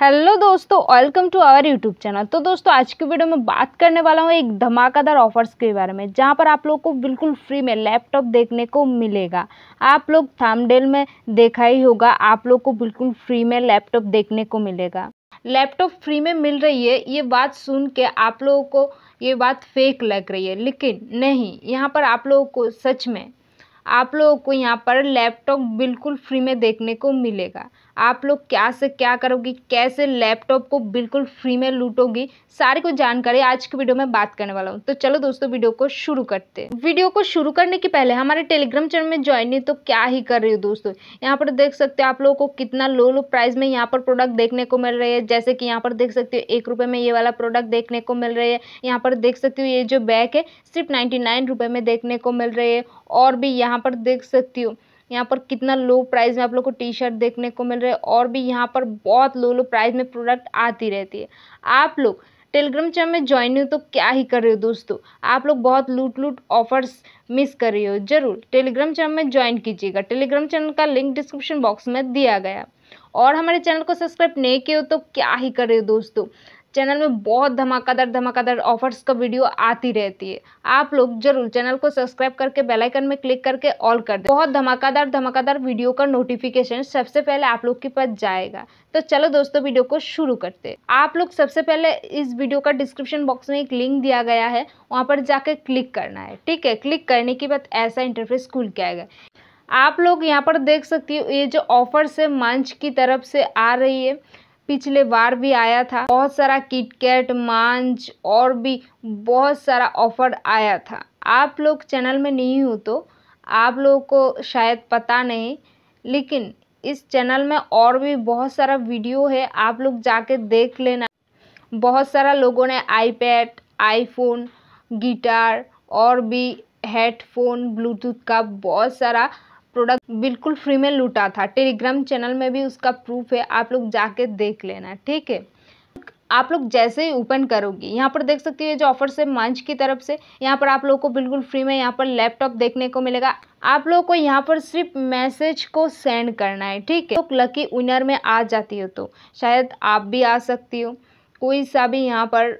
hello दोस्तों welcome to our YouTube channel तो दोस्तों आज की वीडियो में बात करने वाला हूँ एक धमाकेदार ऑफर्स के बारे में जहाँ पर आप लोग को बिल्कुल फ्री में लैपटॉप देखने को मिलेगा आप लोग थामडेल में देखा ही होगा आप लोग को बिल्कुल फ्री में लैपटॉप देखने को मिलेगा लैपटॉप फ्री में मिल रही है ये बात सुन के आप लोगों को ये बात फेक लग रही है लेकिन नहीं यहाँ पर आप लोगों को सच में आप लोगों को यहाँ पर लैपटॉप बिल्कुल फ्री में देखने को मिलेगा आप लोग क्या से क्या करोगे कैसे लैपटॉप को बिल्कुल फ्री में लूटोगे सारी कुछ जानकारी आज की वीडियो में बात करने वाला हूँ तो चलो दोस्तों वीडियो को शुरू करते हैं वीडियो को शुरू करने के पहले हमारे टेलीग्राम चैनल में ज्वाइन नहीं तो क्या ही कर रही हो दोस्तों यहाँ पर देख सकते हो आप लोगों को कितना लो लो प्राइस में यहाँ पर प्रोडक्ट देखने को मिल रही है जैसे कि यहाँ पर देख सकते हो एक रुपये में ये वाला प्रोडक्ट देखने को मिल रही है यहाँ पर देख सकते हो ये जो बैग है सिर्फ नाइन्टी में देखने को मिल रही है और भी यहाँ पर देख सकती हो यहाँ पर कितना लो प्राइस में आप लोग को टी शर्ट देखने को मिल रहा है और भी यहाँ पर बहुत लो लो प्राइस में प्रोडक्ट आती रहती है आप लोग टेलीग्राम चैनल में ज्वाइन हो तो क्या ही कर रहे हो दोस्तों आप लोग बहुत लूट लूट ऑफर्स मिस कर रहे हो जरूर टेलीग्राम चैनल में ज्वाइन कीजिएगा टेलीग्राम चैनल का लिंक डिस्क्रिप्शन बॉक्स में दिया गया और हमारे चैनल को सब्सक्राइब नहीं किए हो तो क्या ही कर रहे हो दोस्तों चैनल में बहुत धमाकेदार धमाकेदार ऑफर्स का वीडियो आती रहती है आप लोग जरूर चैनल को सब्सक्राइब करके बेलाइकन में क्लिक करके ऑल कर दे बहुत धमाकेदार धमाकेदार वीडियो का नोटिफिकेशन सबसे पहले आप लोग के पास जाएगा तो चलो दोस्तों वीडियो को शुरू करते आप लोग सबसे पहले इस वीडियो का डिस्क्रिप्शन बॉक्स में एक लिंक दिया गया है वहाँ पर जाकर क्लिक करना है ठीक है क्लिक करने के बाद ऐसा इंटरफेस खुल के आएगा आप लोग यहाँ पर देख सकती हो ये जो ऑफर्स है मंच की तरफ से आ रही है पिछले बार भी आया था बहुत सारा किटकैट मांच और भी बहुत सारा ऑफर आया था आप लोग चैनल में नहीं हो तो आप लोगों को शायद पता नहीं लेकिन इस चैनल में और भी बहुत सारा वीडियो है आप लोग जाके देख लेना बहुत सारा लोगों ने आईपैड आईफोन गिटार और भी हेडफोन ब्लूटूथ का बहुत सारा प्रोडक्ट बिल्कुल फ्री में लूटा था टेलीग्राम चैनल में भी उसका प्रूफ है आप लोग जाके देख लेना ठीक है आप लोग जैसे ही ओपन करोगे यहाँ पर देख सकते हो जो ऑफर्स है मंच की तरफ से यहाँ पर आप लोगों को बिल्कुल फ्री में यहाँ पर लैपटॉप देखने को मिलेगा आप लोगों को यहाँ पर सिर्फ मैसेज को सेंड करना है ठीक है तो लकी विनर में आ जाती हो तो शायद आप भी आ सकती हो कोई सा भी यहाँ पर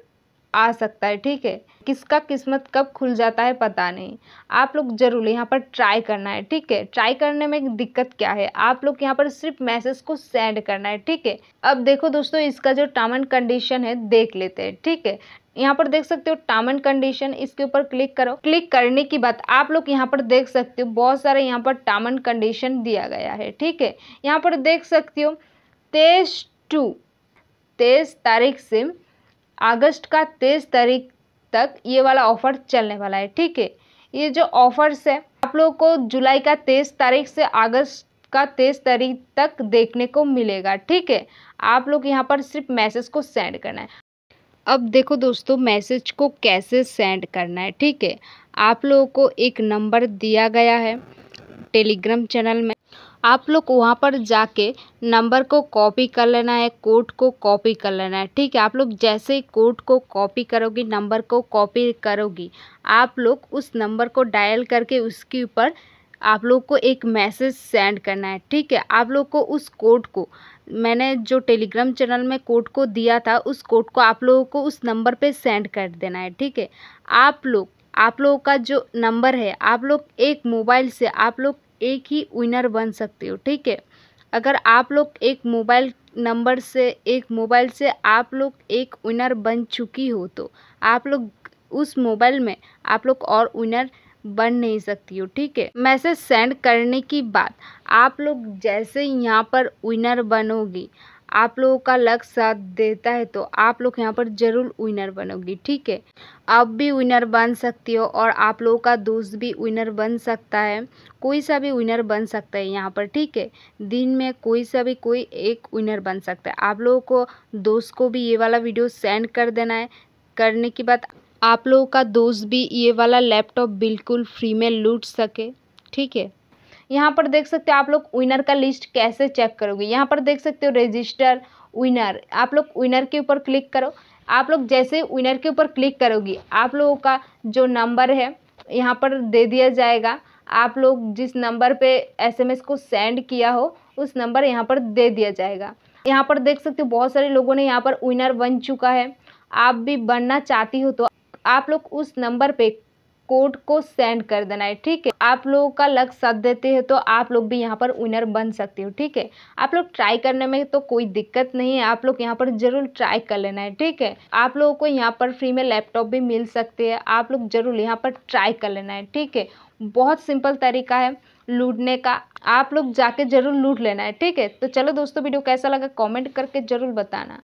आ सकता है ठीक है किसका किस्मत कब खुल जाता है पता नहीं आप लोग ज़रूर यहाँ पर ट्राई करना है ठीक है ट्राई करने में दिक्कत क्या है आप लोग यहाँ पर सिर्फ मैसेज को सेंड करना है ठीक है अब देखो दोस्तों इसका जो टर्म एंड कंडीशन है देख लेते हैं ठीक है यहाँ पर देख सकते हो टर्म एंड कंडीशन इसके ऊपर क्लिक करो क्लिक करने की बात आप लोग यहाँ पर देख सकते हो बहुत सारे यहाँ पर टर्म एंड कंडीशन दिया गया है ठीक है यहाँ पर देख सकते हो तेईस टू तेईस तारीख से अगस्त का तेईस तारीख तक ये वाला ऑफ़र चलने वाला है ठीक है ये जो ऑफ़र्स है आप लोगों को जुलाई का तेईस तारीख से अगस्त का तेईस तारीख तक देखने को मिलेगा ठीक है आप लोग यहाँ पर सिर्फ मैसेज को सेंड करना है अब देखो दोस्तों मैसेज को कैसे सेंड करना है ठीक है आप लोगों को एक नंबर दिया गया है टेलीग्राम चैनल में आप लोग वहाँ पर जाके नंबर को कॉपी कर लेना है कोड को कॉपी कर लेना है ठीक है आप लोग जैसे ही कोड को कॉपी करोगी नंबर को कॉपी करोगी आप लोग उस नंबर को डायल करके उसके ऊपर आप लोग को एक मैसेज सेंड करना है ठीक है आप लोग को उस कोड को मैंने जो टेलीग्राम चैनल में कोड को दिया था उस कोड को आप लोगों को उस नंबर पे सेंड कर देना है ठीक है आप लोग आप लोगों का जो नंबर है आप लोग एक मोबाइल से आप लोग एक ही विनर बन सकते हो ठीक है अगर आप लोग एक मोबाइल नंबर से एक मोबाइल से आप लोग एक विनर बन चुकी हो तो आप लोग उस मोबाइल में आप लोग और विनर बन नहीं सकती हो ठीक है मैसेज सेंड करने की बात आप लोग जैसे यहाँ पर विनर बनोगी आप लोगों का लक साथ देता है तो आप लोग यहाँ पर ज़रूर विनर बनोगी ठीक है आप भी विनर बन सकती हो और आप लोगों का दोस्त भी विनर बन सकता है कोई सा भी विनर बन सकता है यहाँ पर ठीक है दिन में कोई सा भी कोई एक विनर बन सकता है आप लोगों को दोस्त को भी ये वाला वीडियो सेंड कर देना है करने के बाद आप लोगों का दोस्त भी ये वाला लैपटॉप बिल्कुल फ्री में लूट सके ठीक है यहाँ पर देख सकते हो आप लोग विनर का लिस्ट कैसे चेक करोगे यहाँ पर देख सकते हो रजिस्टर विनर आप लोग विनर के ऊपर क्लिक करो आप लोग जैसे विनर के ऊपर क्लिक करोगी आप लोगों का जो नंबर है यहाँ पर दे दिया जाएगा आप लोग जिस नंबर पे एसएमएस को सेंड किया हो उस नंबर यहाँ पर दे दिया जाएगा यहाँ पर देख सकते हो बहुत सारे लोगों ने यहाँ पर विनर बन चुका है आप भी बनना चाहती हो तो आप लोग उस नंबर पे कोड को सेंड कर देना है ठीक है आप लोगों का लक साथ देते हैं तो आप लोग भी यहाँ पर विनर बन सकते हो ठीक है आप लोग ट्राई करने में तो कोई दिक्कत नहीं है आप लोग यहाँ पर जरूर ट्राई कर लेना है ठीक है आप लोगों को यहाँ पर फ्री में लैपटॉप भी मिल सकते हैं आप लोग जरूर यहाँ पर ट्राई कर लेना है ठीक है बहुत सिंपल तरीका है लूटने का आप लोग जाके जरूर लूट लेना है ठीक है तो चलो दोस्तों वीडियो कैसा लगा कॉमेंट करके जरूर बताना